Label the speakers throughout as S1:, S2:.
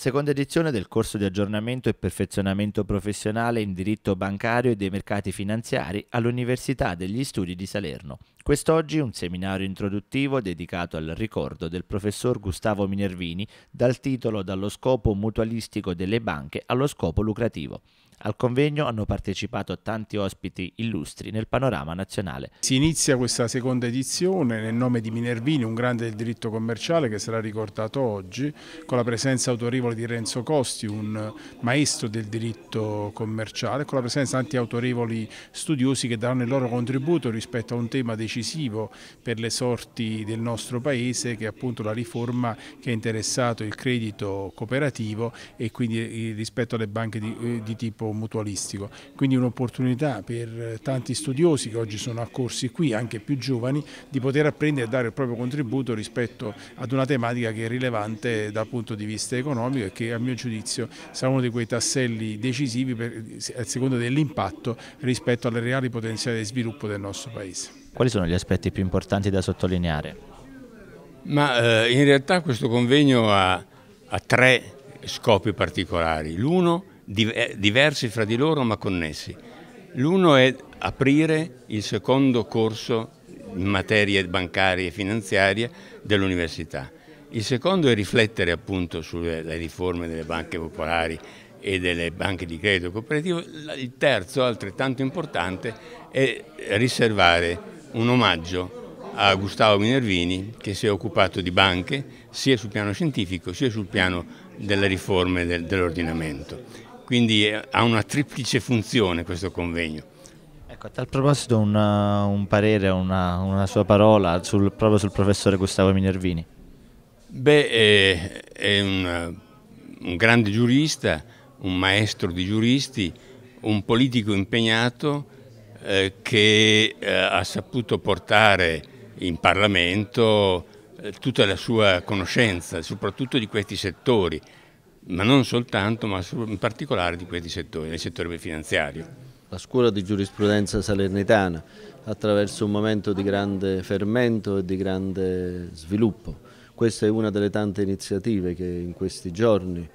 S1: seconda edizione del corso di aggiornamento e perfezionamento professionale in diritto bancario e dei mercati finanziari all'Università degli Studi di Salerno, Quest'oggi un seminario introduttivo dedicato al ricordo del professor Gustavo Minervini dal titolo Dallo scopo mutualistico delle banche allo scopo lucrativo. Al convegno hanno partecipato tanti ospiti illustri nel panorama nazionale.
S2: Si inizia questa seconda edizione nel nome di Minervini, un grande del diritto commerciale che sarà ricordato oggi, con la presenza autorevole di Renzo Costi, un maestro del diritto commerciale, con la presenza di tanti autorevoli studiosi che daranno il loro contributo rispetto a un tema decisivo decisivo per le sorti del nostro Paese che è appunto la riforma che ha interessato il credito cooperativo e quindi eh, rispetto alle banche di, eh, di tipo mutualistico. Quindi un'opportunità per tanti studiosi che oggi sono accorsi qui, anche più giovani, di poter apprendere e dare il proprio contributo rispetto ad una tematica che è rilevante dal punto di vista economico e che a mio giudizio sarà uno di quei tasselli decisivi per, eh, a seconda dell'impatto rispetto alle reali potenziali di sviluppo del nostro Paese.
S1: Quali sono gli aspetti più importanti da
S3: sottolineare? Ma eh, in realtà questo convegno ha, ha tre scopi particolari. L'uno, div eh, diversi fra di loro ma connessi. L'uno è aprire il secondo corso in materie bancarie e finanziarie dell'università. Il secondo è riflettere appunto sulle riforme delle banche popolari e delle banche di credito cooperativo. Il terzo, altrettanto importante, è riservare un omaggio a Gustavo Minervini che si è occupato di banche sia sul piano scientifico sia sul piano delle riforme del, dell'ordinamento. Quindi eh, ha una triplice funzione questo convegno.
S1: Ecco, a tal proposito una, eh, un parere, una, una sua parola sul, proprio sul professore Gustavo Minervini.
S3: Beh, è, eh, è un, un grande giurista, un maestro di giuristi, un politico impegnato, eh, che eh, ha saputo portare in Parlamento eh, tutta la sua conoscenza, soprattutto di questi settori, ma non soltanto, ma in particolare di questi settori, nel settore finanziario.
S4: La scuola di giurisprudenza salernitana attraverso un momento di grande fermento e di grande sviluppo. Questa è una delle tante iniziative che in questi giorni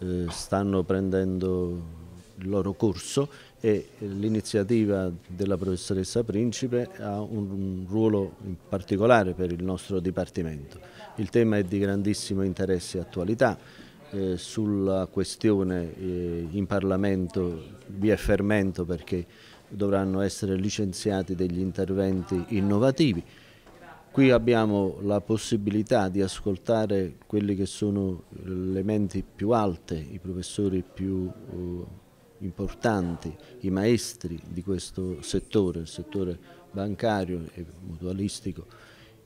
S4: eh, stanno prendendo il loro corso e l'iniziativa della professoressa Principe ha un ruolo particolare per il nostro dipartimento. Il tema è di grandissimo interesse e attualità. Eh, sulla questione eh, in Parlamento vi è fermento perché dovranno essere licenziati degli interventi innovativi. Qui abbiamo la possibilità di ascoltare quelli che sono le menti più alte, i professori più eh, importanti, i maestri di questo settore, il settore bancario e mutualistico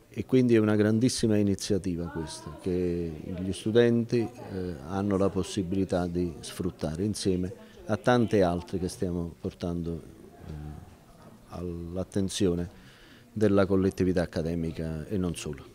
S4: e quindi è una grandissima iniziativa questa che gli studenti eh, hanno la possibilità di sfruttare insieme a tante altre che stiamo portando eh, all'attenzione della collettività accademica e non solo.